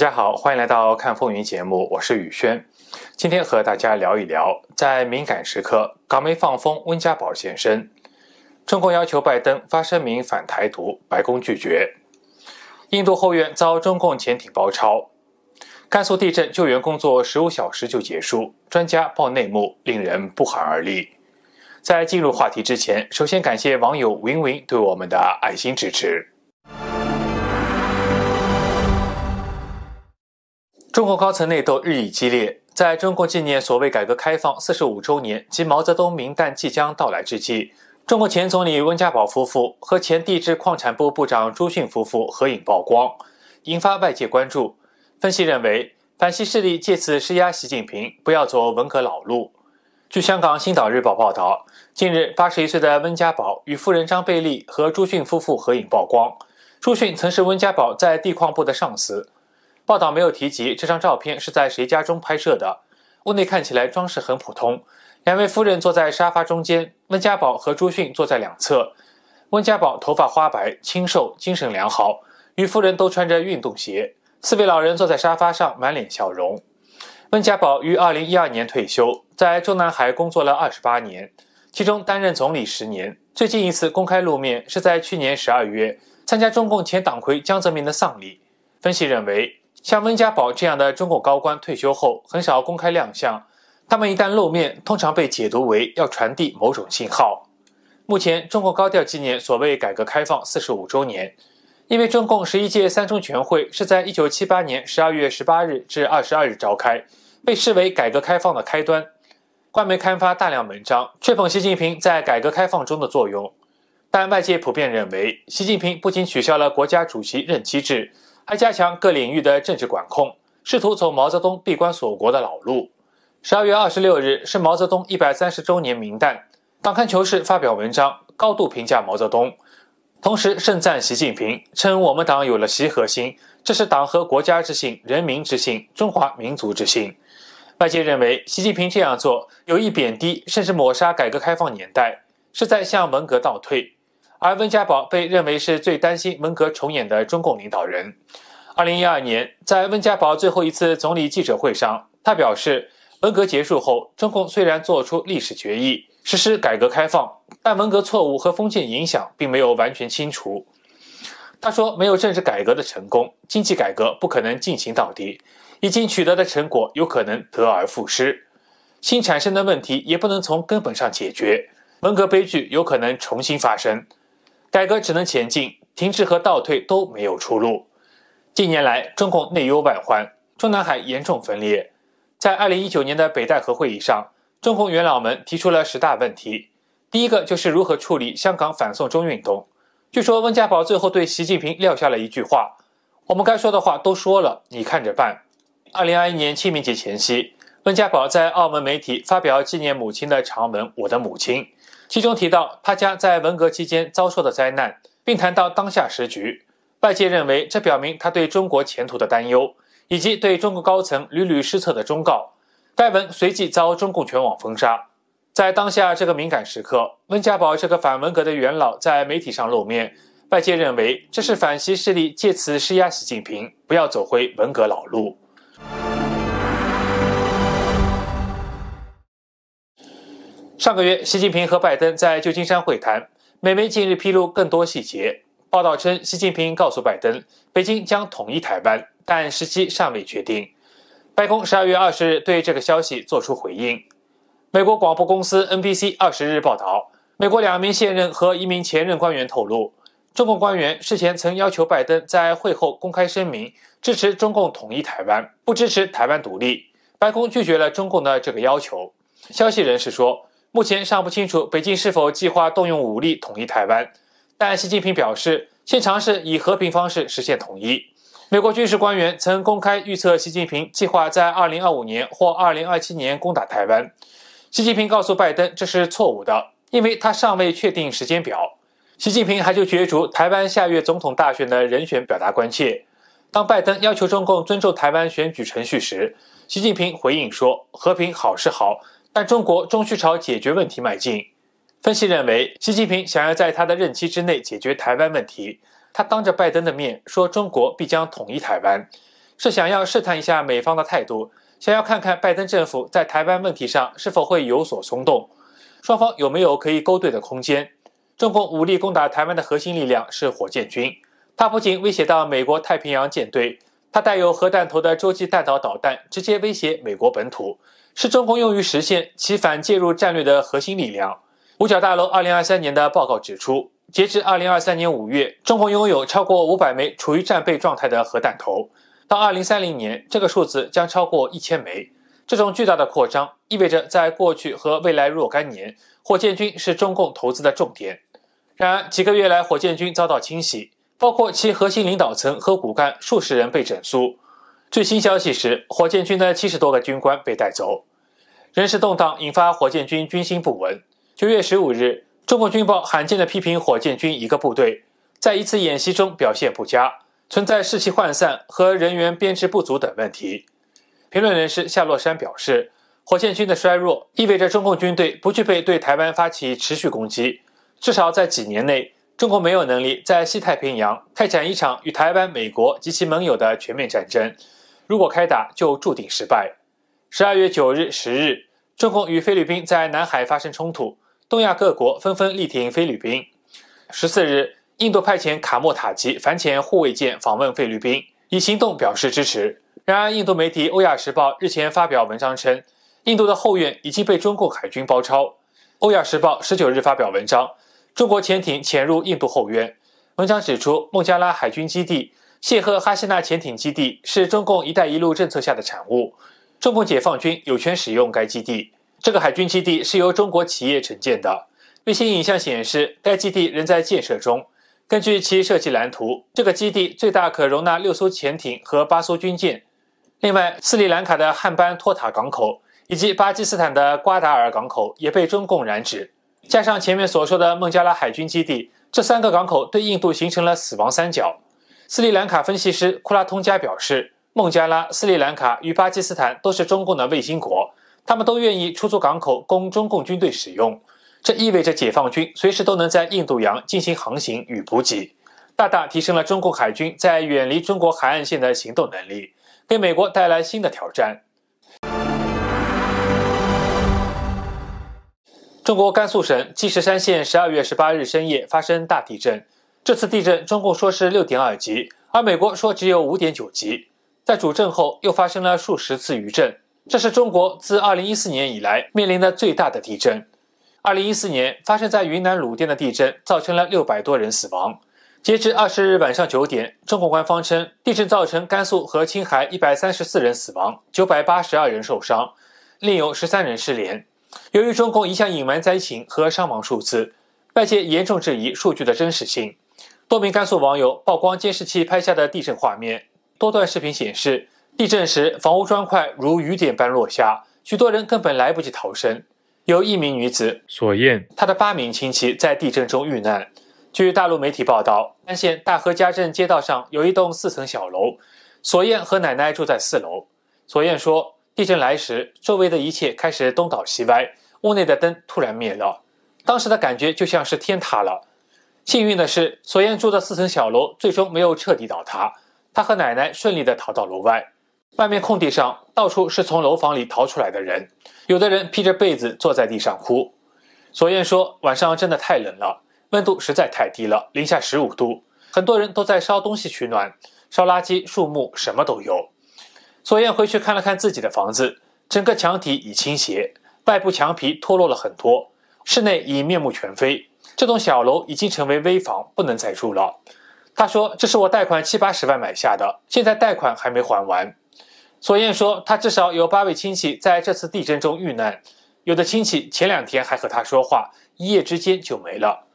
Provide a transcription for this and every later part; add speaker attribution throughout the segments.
Speaker 1: 大家好，欢迎来到看风云节目，我是宇轩。今天和大家聊一聊，在敏感时刻，港媒放风，温家宝现身；中共要求拜登发声明反台独，白宫拒绝；印度后院遭中共潜艇包抄；甘肃地震救援工作十五小时就结束，专家爆内幕，令人不寒而栗。在进入话题之前，首先感谢网友云云对我们的爱心支持。中国高层内斗日益激烈。在中共纪念所谓改革开放四十五周年及毛泽东名单即将到来之际，中国前总理温家宝夫妇和前地质矿产部部长朱迅夫妇合影曝光，引发外界关注。分析认为，反西势力借此施压习近平不要走文革老路。据香港《星岛日报》报道，近日八十一岁的温家宝与夫人张贝利和朱迅夫妇合影曝光。朱迅曾是温家宝在地矿部的上司。报道没有提及这张照片是在谁家中拍摄的。屋内看起来装饰很普通，两位夫人坐在沙发中间，温家宝和朱迅坐在两侧。温家宝头发花白，清瘦，精神良好，与夫人都穿着运动鞋。四位老人坐在沙发上，满脸笑容。温家宝于二零一二年退休，在中南海工作了二十八年，其中担任总理十年。最近一次公开露面是在去年十二月，参加中共前党魁江泽民的丧礼。分析认为。像温家宝这样的中共高官退休后很少公开亮相，他们一旦露面，通常被解读为要传递某种信号。目前，中国高调纪念所谓改革开放四十五周年，因为中共十一届三中全会是在一九七八年十二月十八日至二十二日召开，被视为改革开放的开端。官媒刊发大量文章，吹捧习近平在改革开放中的作用，但外界普遍认为，习近平不仅取消了国家主席任期制。还加强各领域的政治管控，试图从毛泽东闭关锁国的老路。十二月二十六日是毛泽东一百三十周年名单，党刊《求是》发表文章，高度评价毛泽东，同时盛赞习近平，称我们党有了习核心，这是党和国家之幸、人民之幸、中华民族之幸。外界认为，习近平这样做有意贬低甚至抹杀改革开放年代，是在向文革倒退。而温家宝被认为是最担心文革重演的中共领导人。二零一二年，在温家宝最后一次总理记者会上，他表示，文革结束后，中共虽然做出历史决议，实施改革开放，但文革错误和封建影响并没有完全清除。他说，没有政治改革的成功，经济改革不可能进行到底，已经取得的成果有可能得而复失，新产生的问题也不能从根本上解决，文革悲剧有可能重新发生，改革只能前进，停滞和倒退都没有出路。近年来，中共内忧外患，中南海严重分裂。在2019年的北戴河会议上，中共元老们提出了十大问题，第一个就是如何处理香港反送中运动。据说，温家宝最后对习近平撂下了一句话：“我们该说的话都说了，你看着办。”2021 年清明节前夕，温家宝在澳门媒体发表纪念母亲的长文《我的母亲》，其中提到他家在文革期间遭受的灾难，并谈到当下时局。外界认为，这表明他对中国前途的担忧，以及对中国高层屡屡失策的忠告。该文随即遭中共全网封杀。在当下这个敏感时刻，温家宝这个反文革的元老在媒体上露面，外界认为这是反习势力借此施压习近平，不要走回文革老路。上个月，习近平和拜登在旧金山会谈，美媒近日披露更多细节。报道称，习近平告诉拜登，北京将统一台湾，但时机尚未确定。白宫十二月二十日对这个消息作出回应。美国广播公司 NBC 二十日报道，美国两名现任和一名前任官员透露，中共官员事前曾要求拜登在会后公开声明支持中共统一台湾，不支持台湾独立。白宫拒绝了中共的这个要求。消息人士说，目前尚不清楚北京是否计划动用武力统一台湾。但习近平表示，现尝试以和平方式实现统一。美国军事官员曾公开预测，习近平计划在2025年或2027年攻打台湾。习近平告诉拜登，这是错误的，因为他尚未确定时间表。习近平还就角逐台湾下月总统大选的人选表达关切。当拜登要求中共尊重台湾选举程序时，习近平回应说：“和平好是好，但中国终需朝解决问题迈进。”分析认为，习近平想要在他的任期之内解决台湾问题。他当着拜登的面说：“中国必将统一台湾”，是想要试探一下美方的态度，想要看看拜登政府在台湾问题上是否会有所松动，双方有没有可以勾兑的空间。中共武力攻打台湾的核心力量是火箭军，它不仅威胁到美国太平洋舰队，它带有核弹头的洲际弹道导弹直接威胁美国本土，是中共用于实现其反介入战略的核心力量。五角大楼二零二三年的报告指出，截至二零二三年五月，中共拥有超过五百枚处于战备状态的核弹头。到二零三零年，这个数字将超过一千枚。这种巨大的扩张意味着，在过去和未来若干年，火箭军是中共投资的重点。然而，几个月来，火箭军遭到清洗，包括其核心领导层和骨干数十人被整肃。最新消息是，火箭军的七十多个军官被带走。人事动荡引发火箭军军心不稳。九月十五日，中国军报罕见地批评火箭军一个部队在一次演习中表现不佳，存在士气涣散和人员编制不足等问题。评论人士夏洛山表示，火箭军的衰弱意味着中共军队不具备对台湾发起持续攻击。至少在几年内，中国没有能力在西太平洋开展一场与台湾、美国及其盟友的全面战争。如果开打，就注定失败。十二月九日、十日，中共与菲律宾在南海发生冲突。东亚各国纷纷力挺菲律宾。十四日，印度派遣卡莫塔级反潜护卫舰访问菲律宾，以行动表示支持。然而，印度媒体《欧亚时报》日前发表文章称，印度的后院已经被中共海军包抄。《欧亚时报》十九日发表文章，中国潜艇潜入印度后院。文章指出，孟加拉海军基地谢赫哈希纳潜艇基地是中共“一带一路”政策下的产物，中共解放军有权使用该基地。这个海军基地是由中国企业承建的。卫星影像显示，该基地仍在建设中。根据其设计蓝图，这个基地最大可容纳六艘潜艇和八艘军舰。另外，斯里兰卡的汉班托塔港口以及巴基斯坦的瓜达尔港口也被中共染指。加上前面所说的孟加拉海军基地，这三个港口对印度形成了“死亡三角”。斯里兰卡分析师库拉通加表示：“孟加拉、斯里兰卡与巴基斯坦都是中共的卫星国。”他们都愿意出租港口供中共军队使用，这意味着解放军随时都能在印度洋进行航行与补给，大大提升了中国海军在远离中国海岸线的行动能力，给美国带来新的挑战。中国甘肃省积石山县十二月十八日深夜发生大地震，这次地震中共说是六点二级，而美国说只有五点九级，在主震后又发生了数十次余震。这是中国自2014年以来面临的最大的地震。2014年发生在云南鲁甸的地震造成了600多人死亡。截至20日晚上9点，中国官方称地震造成甘肃和青海134人死亡、982人受伤，另有13人失联。由于中共一向隐瞒灾情和伤亡数字，外界严重质疑数据的真实性。多名甘肃网友曝光监视器拍下的地震画面，多段视频显示。地震时，房屋砖块如雨点般落下，许多人根本来不及逃生。有一名女子索艳，她的八名亲戚在地震中遇难。据大陆媒体报道，安县大河家镇街道上有一栋四层小楼，索艳和奶奶住在四楼。索艳说，地震来时，周围的一切开始东倒西歪，屋内的灯突然灭了，当时的感觉就像是天塌了。幸运的是，索艳住的四层小楼最终没有彻底倒塌，她和奶奶顺利地逃到楼外。外面空地上到处是从楼房里逃出来的人，有的人披着被子坐在地上哭。左燕说：“晚上真的太冷了，温度实在太低了，零下十五度。很多人都在烧东西取暖，烧垃圾、树木，什么都有。”左燕回去看了看自己的房子，整个墙体已倾斜，外部墙皮脱落了很多，室内已面目全非。这栋小楼已经成为危房，不能再住了。他说：“这是我贷款七八十万买下的，现在贷款还没还完。”所艳说：“他至少有八位亲戚在这次地震中遇难，有的亲戚前两天还和他说话，一夜之间就没了。”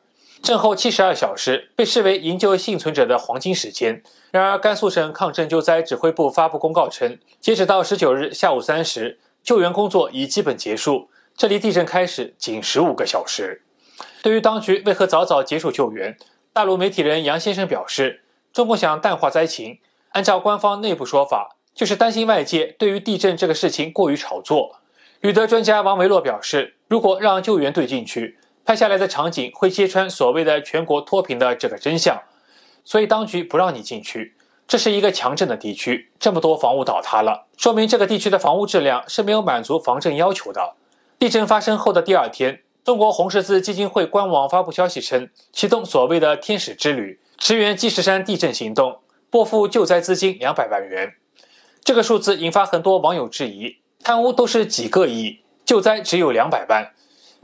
Speaker 1: 震后七十二小时被视为营救幸存者的黄金时间。然而，甘肃省抗震救灾指挥部发布公告称，截止到十九日下午三时，救援工作已基本结束。这离地震开始仅十五个小时。对于当局为何早早结束救援，大陆媒体人杨先生表示：“中共想淡化灾情，按照官方内部说法。”就是担心外界对于地震这个事情过于炒作。旅德专家王维洛表示，如果让救援队进去，拍下来的场景会揭穿所谓的全国脱贫的这个真相。所以当局不让你进去。这是一个强震的地区，这么多房屋倒塌了，说明这个地区的房屋质量是没有满足防震要求的。地震发生后的第二天，中国红十字基金会官网发布消息称，启动所谓的“天使之旅”驰援积石山地震行动，拨付救灾资金两百万元。这个数字引发很多网友质疑，贪污都是几个亿，救灾只有两百万，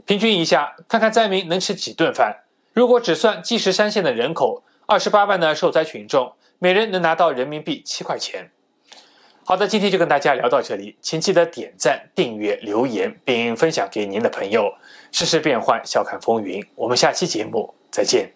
Speaker 1: 平均一下看看灾民能吃几顿饭。如果只算积石山县的人口，二十八万的受灾群众，每人能拿到人民币七块钱。好的，今天就跟大家聊到这里，请记得点赞、订阅、留言，并分享给您的朋友。世事变幻，笑看风云，我们下期节目再见。